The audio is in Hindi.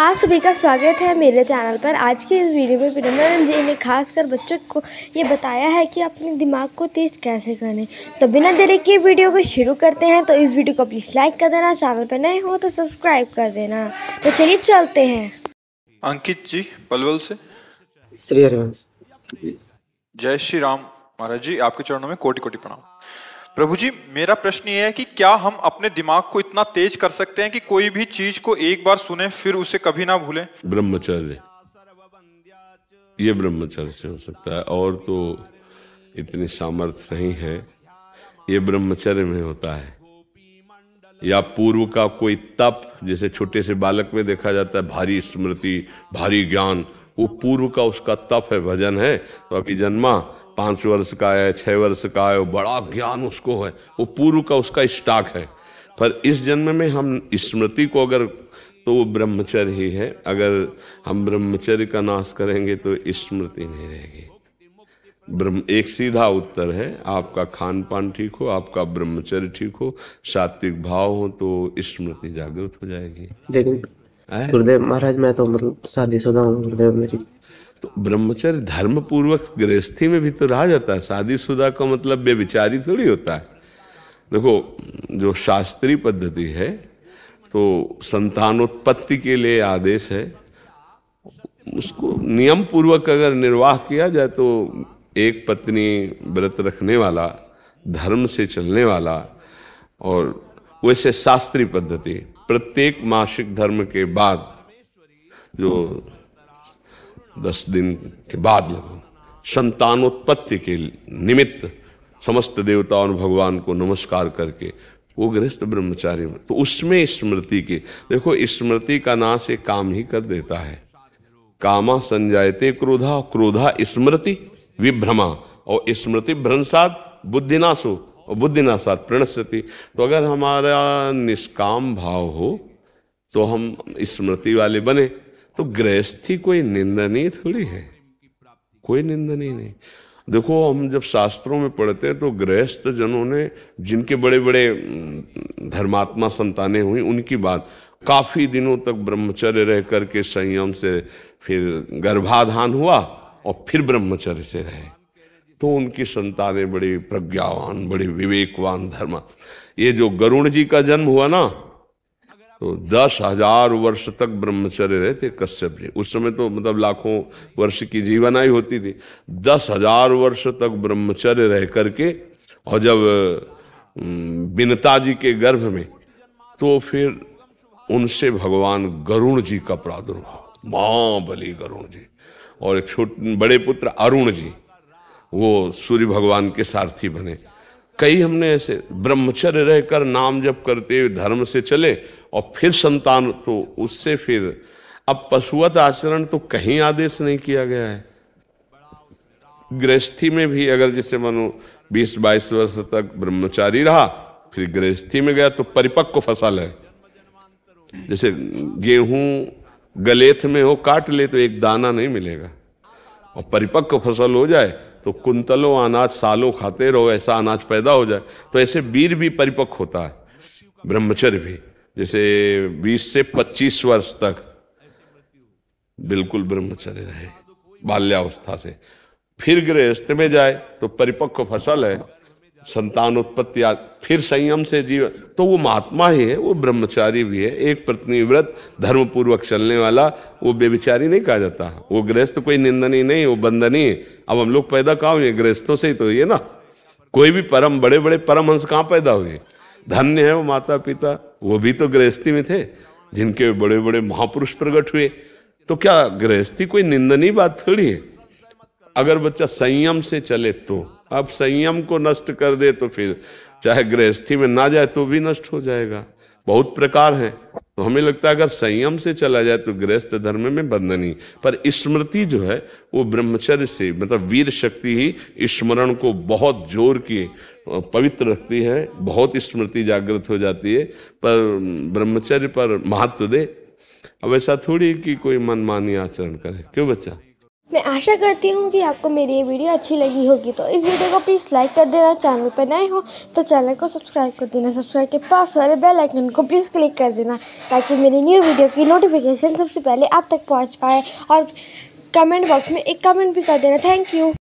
आप सभी का स्वागत है मेरे चैनल पर आज की इस वीडियो में विनम्र जी ने खासकर बच्चों को ये बताया है कि अपने दिमाग को तेज़ कैसे करें तो बिना देरी के वीडियो को शुरू करते हैं तो इस वीडियो को प्लीज़ लाइक कर देना चैनल पर नए हो तो सब्सक्राइब कर देना तो चलिए चलते हैं अंकित जी पलवल से श्री हरिवंश जय श्री राम महाराज जी आपके चरणों में कोटि कोटि प्रणाम प्रभु जी मेरा प्रश्न ये है कि क्या हम अपने दिमाग को इतना तेज कर सकते हैं कि कोई भी चीज को एक बार सुने फिर उसे कभी ना भूलें ब्रह्मचर्य ये ब्रह्मचर्य से हो सकता है और तो इतनी सामर्थ्य नहीं है ये ब्रह्मचर्य में होता है या पूर्व का कोई तप जैसे छोटे से बालक में देखा जाता है भारी स्मृति भारी ज्ञान वो पूर्व का उसका तप है भजन है तो अभी जन्मा पाँच वर्ष का है छः वर्ष का है बड़ा ज्ञान उसको है वो पूर्व का उसका स्टॉक है पर इस जन्म में हम स्मृति को अगर तो वो ब्रह्मचर्य ही है अगर हम ब्रह्मचर्य का नाश करेंगे तो स्मृति नहीं रहेगी ब्रह्म एक सीधा उत्तर है आपका खान पान ठीक हो आपका ब्रह्मचर्य ठीक हो सात्विक भाव हो तो स्मृति जागृत हो जाएगी गुरुदेव महाराज मैं तो मतलब शादी शुदा हूँ गुरुदेव मेरी तो ब्रह्मचर्य धर्म पूर्वक गृहस्थी में भी तो रहा जाता है शादीशुदा का मतलब विचारी थोड़ी होता है देखो जो शास्त्रीय पद्धति है तो संतानोत्पत्ति के लिए आदेश है उसको नियम पूर्वक अगर निर्वाह किया जाए तो एक पत्नी व्रत रखने वाला धर्म से चलने वाला और वैसे शास्त्रीय पद्धति प्रत्येक मासिक धर्म के बाद जो दस दिन के बाद संतानोत्पत्ति के निमित्त समस्त देवताओं और भगवान को नमस्कार करके वो गृहस्थ ब्रह्मचारी में तो उसमें स्मृति के देखो स्मृति का नाश एक काम ही कर देता है कामा संजायते क्रोधा क्रोधा स्मृति विभ्रमा और स्मृति भ्रंसाद बुद्धिनाशो और बुद्धिनाशाद प्रणस्यति तो अगर हमारा निष्काम भाव हो तो हम स्मृति वाले बने तो गृहस्थी कोई निंदनीय थोड़ी है कोई निंदनीय नहीं देखो हम जब शास्त्रों में पढ़ते हैं तो गृहस्थ जनों ने जिनके बड़े बड़े धर्मात्मा संतानें हुई उनकी बात काफी दिनों तक ब्रह्मचर्य रह करके संयम से फिर गर्भाधान हुआ और फिर ब्रह्मचर्य से रहे तो उनकी संतानें बड़ी प्रज्ञावान बड़ी विवेकवान धर्म ये जो गरुण जी का जन्म हुआ ना तो दस हजार वर्ष तक ब्रह्मचर्य रहते कश्यप जी उस समय तो मतलब लाखों वर्ष की जीवन आई होती थी दस हजार वर्ष तक ब्रह्मचर्य रह करके और जब बिनता जी के गर्भ में तो फिर उनसे भगवान गरुण जी का प्रादुर्भाव महाबली गरुण जी और एक छोटे बड़े पुत्र अरुण जी वो सूर्य भगवान के सारथी बने कई हमने ऐसे ब्रह्मचर्य रहकर नाम जप करते धर्म से चले और फिर संतान तो उससे फिर अब पशुवत आचरण तो कहीं आदेश नहीं किया गया है गृहस्थी में भी अगर जैसे मानो बीस बाईस वर्ष तक ब्रह्मचारी रहा फिर गृहस्थी में गया तो परिपक्व फसल है जैसे गेहूं गलेथ में हो काट ले तो एक दाना नहीं मिलेगा और परिपक्व फसल हो जाए तो कुंतलों अनाज सालों खाते रहो ऐसा अनाज पैदा हो जाए तो ऐसे वीर भी परिपक्व होता है ब्रह्मचर्य भी जैसे 20 से 25 वर्ष तक बिल्कुल ब्रह्मचर्य रहे बाल्यावस्था से फिर गृहस्थ में जाए तो परिपक्व फसल है संतान उत्पत्ति फिर संयम से जीव तो वो महात्मा ही है वो ब्रह्मचारी भी है एक व्रत धर्म पूर्वक चलने वाला वो बेविचारी नहीं कहा जाता वो गृहस्थ कोई निंदनी नहीं वो है अब हम लोग पैदा कहा हुए गृहस्थों से ही तो ये ना कोई भी परम बड़े बड़े परम हंस कहाँ पैदा हुए धन्य है वो माता पिता वो भी तो गृहस्थी में थे जिनके बड़े बड़े महापुरुष प्रकट हुए तो क्या गृहस्थी कोई निंदनीय बात थोड़ी है अगर बच्चा संयम से चले तो अब संयम को नष्ट कर दे तो फिर चाहे गृहस्थी में ना जाए तो भी नष्ट हो जाएगा बहुत प्रकार हैं तो हमें लगता है अगर संयम से चला जाए तो गृहस्थ धर्म में बंधनी पर स्मृति जो है वो ब्रह्मचर्य से मतलब वीर शक्ति ही स्मरण को बहुत जोर के पवित्र रखती है बहुत स्मृति जागृत हो जाती है पर ब्रह्मचर्य पर महत्व दे अब ऐसा थोड़ी कि कोई मनमानी आचरण करे क्यों बच्चा मैं आशा करती हूँ कि आपको मेरी ये वीडियो अच्छी लगी होगी तो इस वीडियो को प्लीज़ लाइक कर देना चैनल पर नए हो तो चैनल को सब्सक्राइब कर देना सब्सक्राइब के पास वाले बेल आइकन को प्लीज़ क्लिक कर देना ताकि मेरी न्यू वीडियो की नोटिफिकेशन सबसे पहले आप तक पहुँच पाए और कमेंट बॉक्स में एक कमेंट भी कर देना थैंक यू